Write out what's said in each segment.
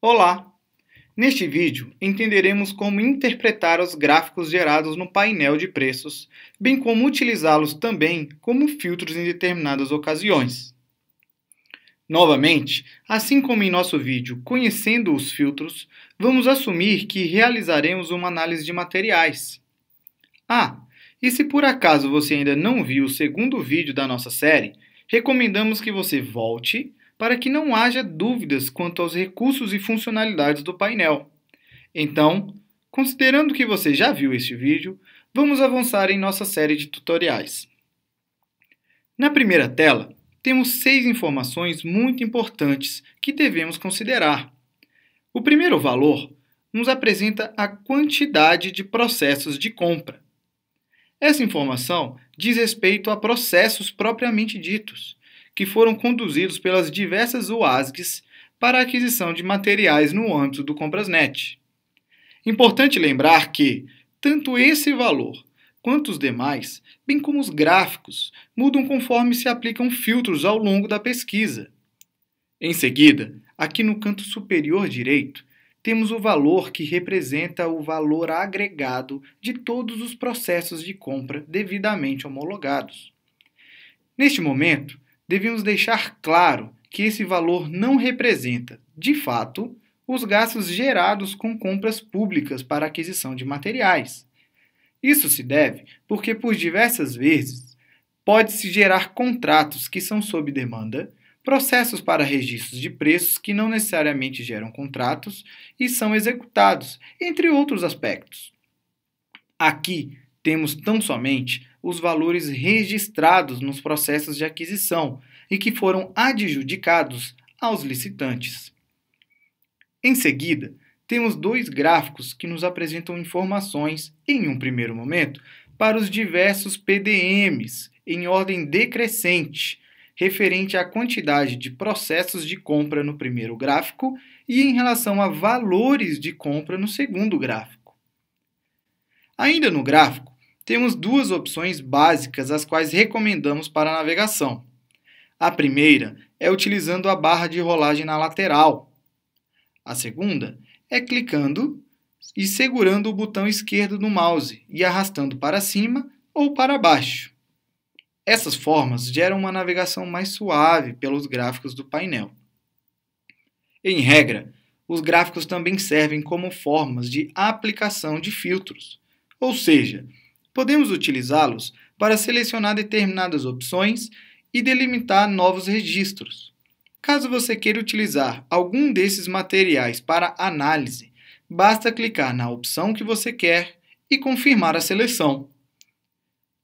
Olá! Neste vídeo, entenderemos como interpretar os gráficos gerados no painel de preços, bem como utilizá-los também como filtros em determinadas ocasiões. Novamente, assim como em nosso vídeo Conhecendo os Filtros, vamos assumir que realizaremos uma análise de materiais. Ah, e se por acaso você ainda não viu o segundo vídeo da nossa série, recomendamos que você volte para que não haja dúvidas quanto aos recursos e funcionalidades do painel. Então, considerando que você já viu este vídeo, vamos avançar em nossa série de tutoriais. Na primeira tela, temos seis informações muito importantes que devemos considerar. O primeiro valor nos apresenta a quantidade de processos de compra. Essa informação diz respeito a processos propriamente ditos, que foram conduzidos pelas diversas UASGs para a aquisição de materiais no âmbito do Comprasnet. Importante lembrar que, tanto esse valor quanto os demais, bem como os gráficos, mudam conforme se aplicam filtros ao longo da pesquisa. Em seguida, aqui no canto superior direito, temos o valor que representa o valor agregado de todos os processos de compra devidamente homologados. Neste momento, devíamos deixar claro que esse valor não representa, de fato, os gastos gerados com compras públicas para aquisição de materiais. Isso se deve porque, por diversas vezes, pode-se gerar contratos que são sob demanda, processos para registros de preços que não necessariamente geram contratos e são executados, entre outros aspectos. Aqui temos tão somente os valores registrados nos processos de aquisição e que foram adjudicados aos licitantes. Em seguida, temos dois gráficos que nos apresentam informações, em um primeiro momento, para os diversos PDMs, em ordem decrescente, referente à quantidade de processos de compra no primeiro gráfico e em relação a valores de compra no segundo gráfico. Ainda no gráfico, temos duas opções básicas as quais recomendamos para a navegação. A primeira é utilizando a barra de rolagem na lateral. A segunda é clicando e segurando o botão esquerdo do mouse e arrastando para cima ou para baixo. Essas formas geram uma navegação mais suave pelos gráficos do painel. Em regra, os gráficos também servem como formas de aplicação de filtros, ou seja, podemos utilizá-los para selecionar determinadas opções e delimitar novos registros. Caso você queira utilizar algum desses materiais para análise, basta clicar na opção que você quer e confirmar a seleção.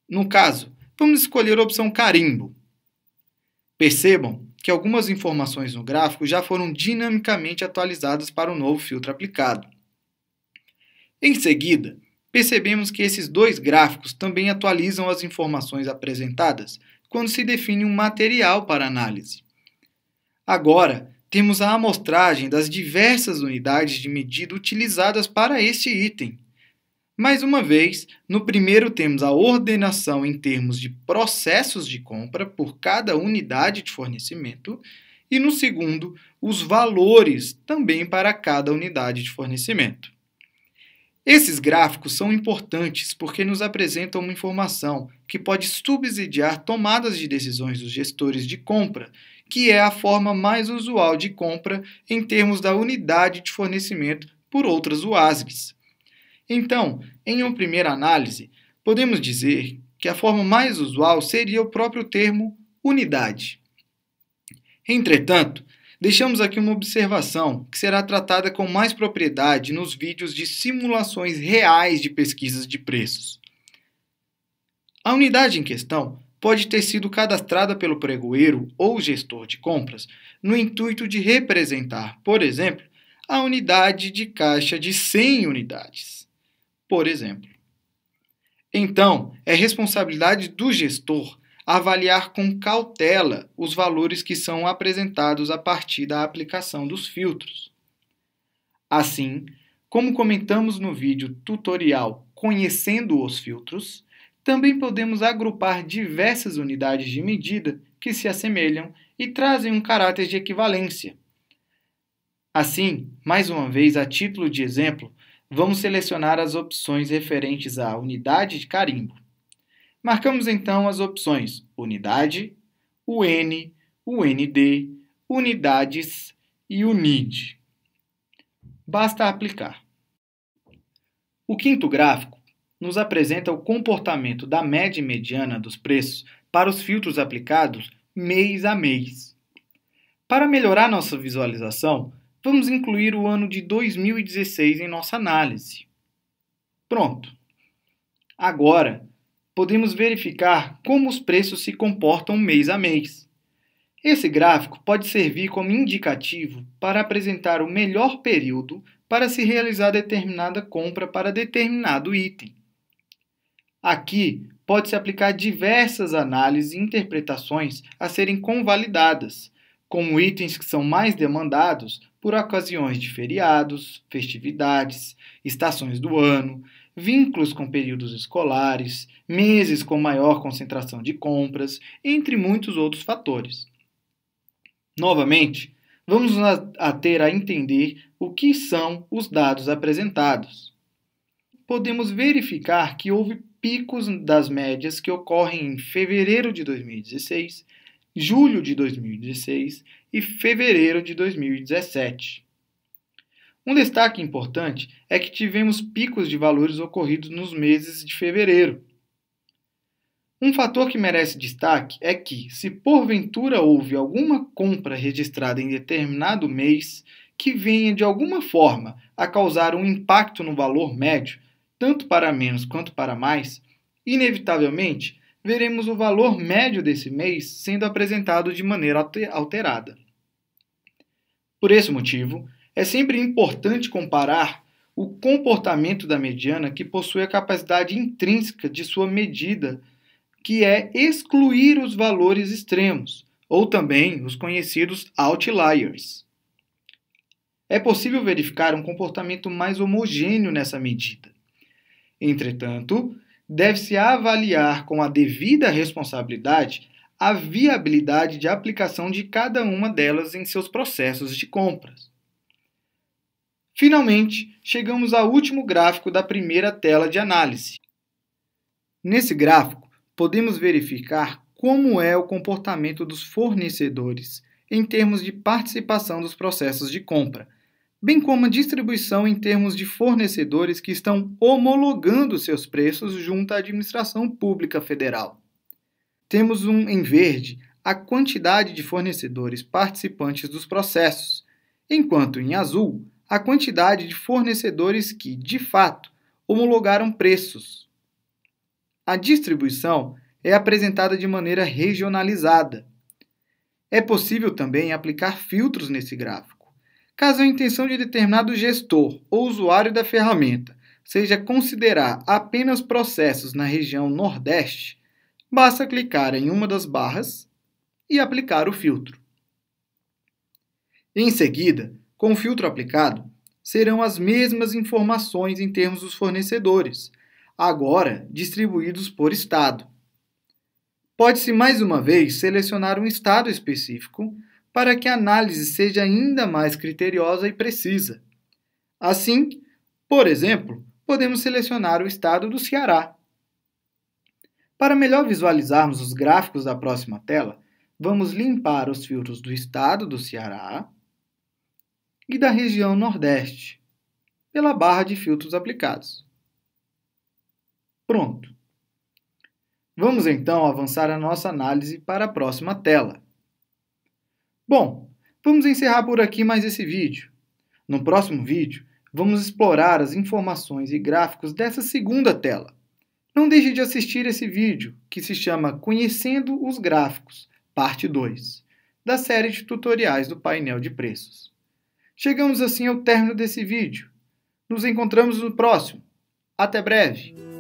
No caso, vamos escolher a opção Carimbo. Percebam que algumas informações no gráfico já foram dinamicamente atualizadas para o novo filtro aplicado. Em seguida, percebemos que esses dois gráficos também atualizam as informações apresentadas quando se define um material para análise. Agora, temos a amostragem das diversas unidades de medida utilizadas para este item. Mais uma vez, no primeiro temos a ordenação em termos de processos de compra por cada unidade de fornecimento, e no segundo, os valores também para cada unidade de fornecimento. Esses gráficos são importantes porque nos apresentam uma informação que pode subsidiar tomadas de decisões dos gestores de compra, que é a forma mais usual de compra em termos da unidade de fornecimento por outras UASGs. Então, em uma primeira análise, podemos dizer que a forma mais usual seria o próprio termo unidade. Entretanto, Deixamos aqui uma observação que será tratada com mais propriedade nos vídeos de simulações reais de pesquisas de preços. A unidade em questão pode ter sido cadastrada pelo pregoeiro ou gestor de compras no intuito de representar, por exemplo, a unidade de caixa de 100 unidades, por exemplo. Então, é responsabilidade do gestor avaliar com cautela os valores que são apresentados a partir da aplicação dos filtros. Assim, como comentamos no vídeo tutorial Conhecendo os filtros, também podemos agrupar diversas unidades de medida que se assemelham e trazem um caráter de equivalência. Assim, mais uma vez, a título de exemplo, vamos selecionar as opções referentes à unidade de carimbo. Marcamos então as opções unidade, UN, UND, unidades e UNID. Basta aplicar. O quinto gráfico nos apresenta o comportamento da média e mediana dos preços para os filtros aplicados mês a mês. Para melhorar nossa visualização, vamos incluir o ano de 2016 em nossa análise. Pronto! Agora, podemos verificar como os preços se comportam mês a mês. Esse gráfico pode servir como indicativo para apresentar o melhor período para se realizar determinada compra para determinado item. Aqui pode-se aplicar diversas análises e interpretações a serem convalidadas, como itens que são mais demandados por ocasiões de feriados, festividades, estações do ano, vínculos com períodos escolares, meses com maior concentração de compras, entre muitos outros fatores. Novamente, vamos ater a entender o que são os dados apresentados. Podemos verificar que houve picos das médias que ocorrem em fevereiro de 2016, julho de 2016 e fevereiro de 2017. Um destaque importante é que tivemos picos de valores ocorridos nos meses de fevereiro. Um fator que merece destaque é que, se porventura houve alguma compra registrada em determinado mês que venha de alguma forma a causar um impacto no valor médio, tanto para menos quanto para mais, inevitavelmente veremos o valor médio desse mês sendo apresentado de maneira alterada. Por esse motivo, é sempre importante comparar o comportamento da mediana, que possui a capacidade intrínseca de sua medida, que é excluir os valores extremos, ou também os conhecidos outliers. É possível verificar um comportamento mais homogêneo nessa medida. Entretanto, deve-se avaliar com a devida responsabilidade a viabilidade de aplicação de cada uma delas em seus processos de compras. Finalmente, chegamos ao último gráfico da primeira tela de análise. Nesse gráfico, podemos verificar como é o comportamento dos fornecedores em termos de participação dos processos de compra, bem como a distribuição em termos de fornecedores que estão homologando seus preços junto à administração pública federal. Temos um em verde a quantidade de fornecedores participantes dos processos, enquanto em azul a quantidade de fornecedores que, de fato, homologaram preços. A distribuição é apresentada de maneira regionalizada. É possível também aplicar filtros nesse gráfico. Caso a intenção de determinado gestor ou usuário da ferramenta seja considerar apenas processos na região Nordeste, basta clicar em uma das barras e aplicar o filtro. Em seguida, com o filtro aplicado, serão as mesmas informações em termos dos fornecedores, agora distribuídos por estado. Pode-se mais uma vez selecionar um estado específico para que a análise seja ainda mais criteriosa e precisa. Assim, por exemplo, podemos selecionar o estado do Ceará. Para melhor visualizarmos os gráficos da próxima tela, vamos limpar os filtros do estado do Ceará e da região Nordeste, pela barra de filtros aplicados. Pronto. Vamos então avançar a nossa análise para a próxima tela. Bom, vamos encerrar por aqui mais esse vídeo. No próximo vídeo, vamos explorar as informações e gráficos dessa segunda tela. Não deixe de assistir esse vídeo, que se chama Conhecendo os Gráficos, parte 2, da série de tutoriais do painel de preços. Chegamos assim ao término desse vídeo. Nos encontramos no próximo. Até breve!